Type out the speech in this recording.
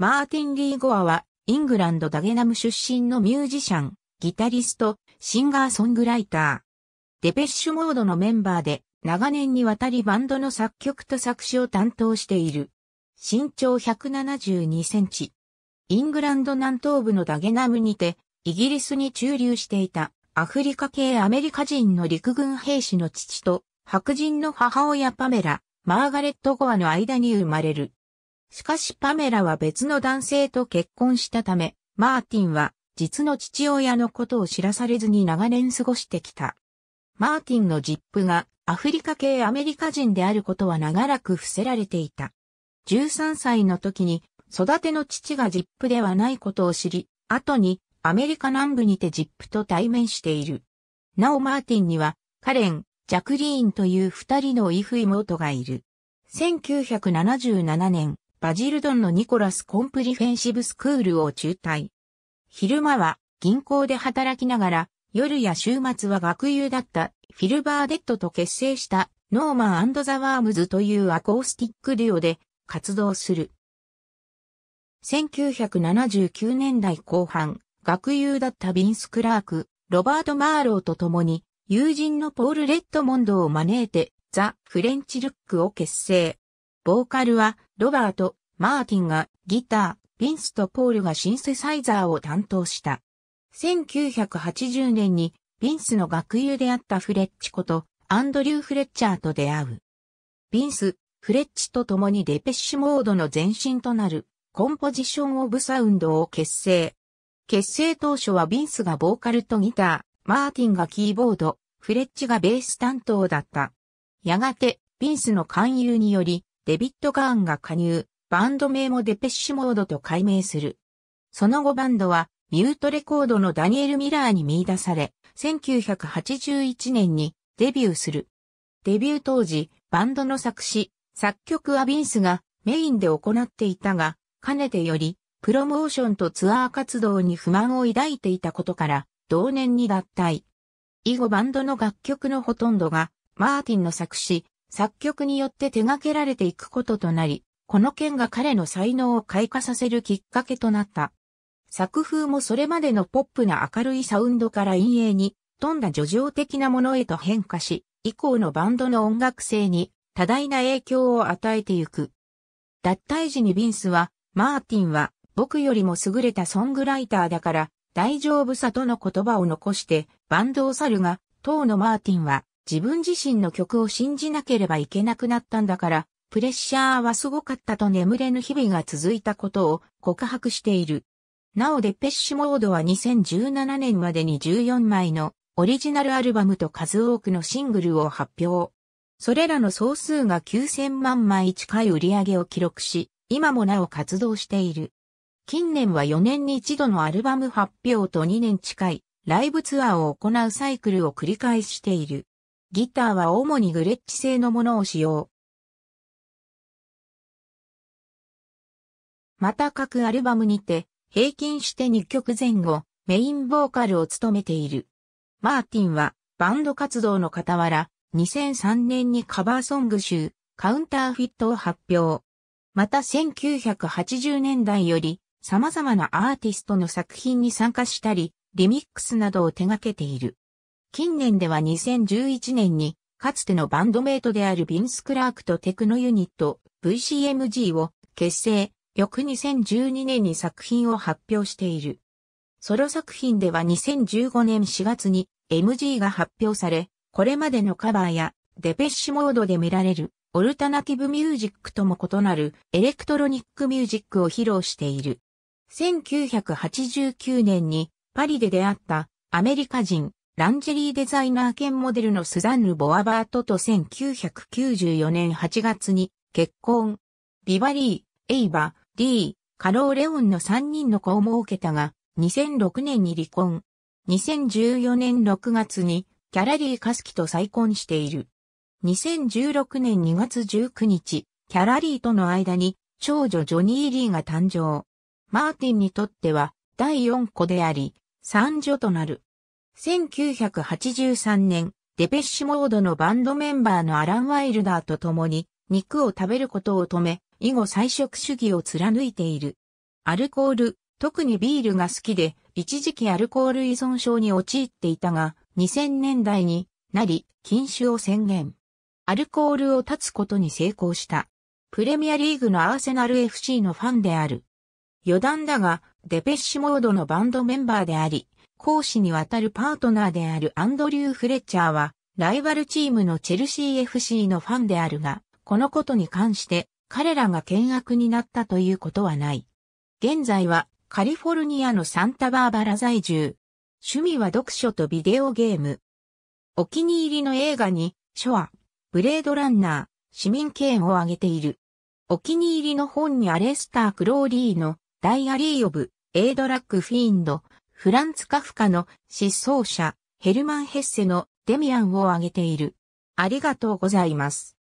マーティン・リー・ゴアは、イングランド・ダゲナム出身のミュージシャン、ギタリスト、シンガーソングライター。デペッシュモードのメンバーで、長年にわたりバンドの作曲と作詞を担当している。身長172センチ。イングランド南東部のダゲナムにて、イギリスに駐留していたアフリカ系アメリカ人の陸軍兵士の父と白人の母親パメラ、マーガレット・ゴアの間に生まれる。しかしパメラは別の男性と結婚したため、マーティンは実の父親のことを知らされずに長年過ごしてきた。マーティンのジップがアフリカ系アメリカ人であることは長らく伏せられていた。13歳の時に育ての父がジップではないことを知り、後にアメリカ南部にてジップと対面している。なおマーティンにはカレン、ジャクリーンという二人のイフ妹がいる。1977年、バジルドンのニコラスコンプリフェンシブスクールを中退。昼間は銀行で働きながら、夜や週末は学友だったフィルバーデッドと結成したノーマンザ・ワームズというアコースティックデュオで活動する。1979年代後半、学友だったビンス・クラーク、ロバート・マーローと共に友人のポール・レッドモンドを招いてザ・フレンチ・ルックを結成。ボーカルはロバート、マーティンがギター、ビンスとポールがシンセサイザーを担当した。1980年にビンスの学友であったフレッチことアンドリュー・フレッチャーと出会う。ビンス、フレッチと共にデペッシュモードの前身となるコンポジション・オブ・サウンドを結成。結成当初はビンスがボーカルとギター、マーティンがキーボード、フレッチがベース担当だった。やがて、ビンスの勧誘により、デビッド・ガーンが加入、バンド名もデペッシュモードと改名する。その後バンドは、ミュートレコードのダニエル・ミラーに見出され、1981年にデビューする。デビュー当時、バンドの作詞、作曲アビンスがメインで行っていたが、かねてより、プロモーションとツアー活動に不満を抱いていたことから、同年に脱退。以後バンドの楽曲のほとんどが、マーティンの作詞、作曲によって手掛けられていくこととなり、この件が彼の才能を開花させるきっかけとなった。作風もそれまでのポップな明るいサウンドから陰影に、富んだ叙情的なものへと変化し、以降のバンドの音楽性に多大な影響を与えてゆく。脱退時にビンスは、マーティンは僕よりも優れたソングライターだから大丈夫さとの言葉を残してバンドを去るが、当のマーティンは自分自身の曲を信じなければいけなくなったんだから、プレッシャーはすごかったと眠れぬ日々が続いたことを告白している。なおデペッシュモードは2017年までに14枚のオリジナルアルバムと数多くのシングルを発表。それらの総数が9000万枚近い売り上げを記録し、今もなお活動している。近年は4年に一度のアルバム発表と2年近いライブツアーを行うサイクルを繰り返している。ギターは主にグレッチ製のものを使用。また各アルバムにて、平均して2曲前後、メインボーカルを務めている。マーティンは、バンド活動の傍ら、2003年にカバーソング集、カウンターフィットを発表。また1980年代より、様々なアーティストの作品に参加したり、リミックスなどを手掛けている。近年では2011年に、かつてのバンドメイトであるビンス・クラークとテクノユニット VCMG を結成、翌2012年に作品を発表している。ソロ作品では2015年4月に MG が発表され、これまでのカバーやデペッシュモードで見られるオルタナティブミュージックとも異なるエレクトロニックミュージックを披露している。1989年にパリで出会ったアメリカ人ランジェリーデザイナー兼モデルのスザンヌ・ボアバートと1994年8月に結婚。ビバリー、エイバ、ディー、カロー・レオンの3人の子を設けたが、2006年に離婚。2014年6月にキャラリー・カスキと再婚している。2016年2月19日、キャラリーとの間に長女ジョニー・リーが誕生。マーティンにとっては第4子であり、三女となる。1983年、デペッシュモードのバンドメンバーのアラン・ワイルダーと共に、肉を食べることを止め、以後菜食主義を貫いている。アルコール、特にビールが好きで、一時期アルコール依存症に陥っていたが、2000年代になり、禁酒を宣言。アルコールを断つことに成功した。プレミアリーグのアーセナル FC のファンである。余談だが、デペッシュモードのバンドメンバーであり、講師にわたるパートナーであるアンドリュー・フレッチャーは、ライバルチームのチェルシー FC のファンであるが、このことに関して彼らが険悪になったということはない。現在はカリフォルニアのサンタバーバラ在住。趣味は読書とビデオゲーム。お気に入りの映画に、ショア、ブレードランナー、市民権を挙げている。お気に入りの本にアレスター・クローリーのダイアリー・オブ・エイドラック・フィーンド、フランツ・カフカの失踪者、ヘルマン・ヘッセのデミアンを挙げている。ありがとうございます。